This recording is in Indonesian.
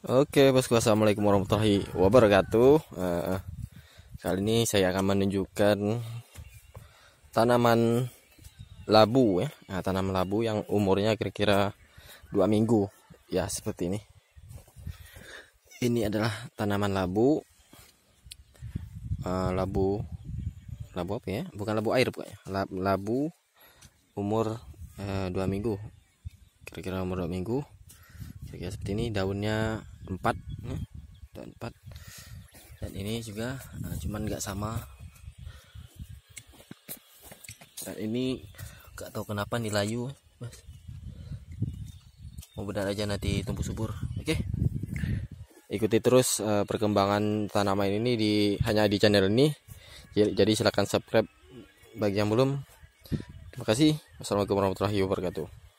Oke bosku assalamualaikum warahmatullahi wabarakatuh uh, Kali ini saya akan menunjukkan Tanaman labu ya nah, Tanaman labu yang umurnya kira-kira dua minggu Ya seperti ini Ini adalah tanaman labu uh, Labu Labu apa ya bukan labu air bukan. ya? Labu umur uh, dua minggu Kira-kira umur dua minggu ya, seperti ini daunnya 4 ya, daun 4 dan ini juga nah, cuman nggak sama dan ini nggak tahu kenapa nilayu mas benar aja nanti tumbuh subur oke ikuti terus uh, perkembangan tanaman ini di hanya di channel ini jadi, jadi silahkan subscribe bagi yang belum terima kasih wassalamualaikum warahmatullahi wabarakatuh